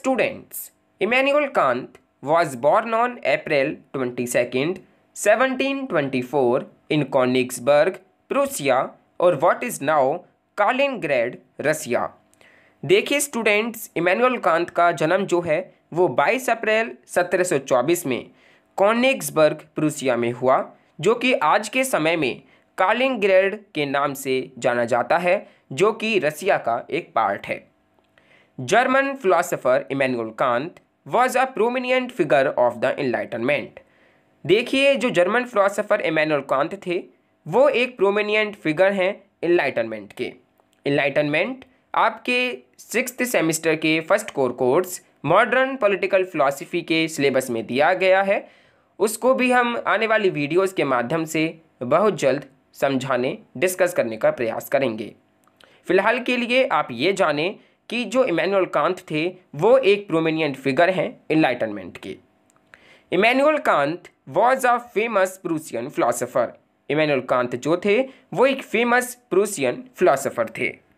students, Immanuel Kant was born on April 22, 1724 in Königsberg, Prussia और what is now grade Russia देखिए students Immanuel Kant का जन्म जो है वो 22 अप्रैल 1724 में कॉनिक्सबर्ग प्रूसिया में हुआ जो कि आज के समय में ग्रेड के नाम से जाना जाता है जो कि रसिया का एक पार्ट है German philosopher Immanuel Kant was a prominent figure of the Enlightenment. देखिए जो जर्मन फिलोसोफर इमैनुअल कांत थे वो एक प्रोमिनियंट फिगर हैं इनलाइटनमेंट के इनलाइटनमेंट आपके सिक्स सेमेस्टर के first core course modern political philosophy के सिलेबस में दिया गया है उसको भी हम आने वाली वीडियोस के माध्यम से बहुत जल्द समझाने डिस्कस करने का प्रयास करेंगे फ़िलहाल के लिए आप ये जानें कि जो इमैनुअल कांत थे वो एक प्रोमिनियंट फिगर हैं इन्लाइटनमेंट के Immanuel Kant was a famous Prussian philosopher Immanuel Kant जो थे वो एक फेमस प्रूसियन फिलासफ़र थे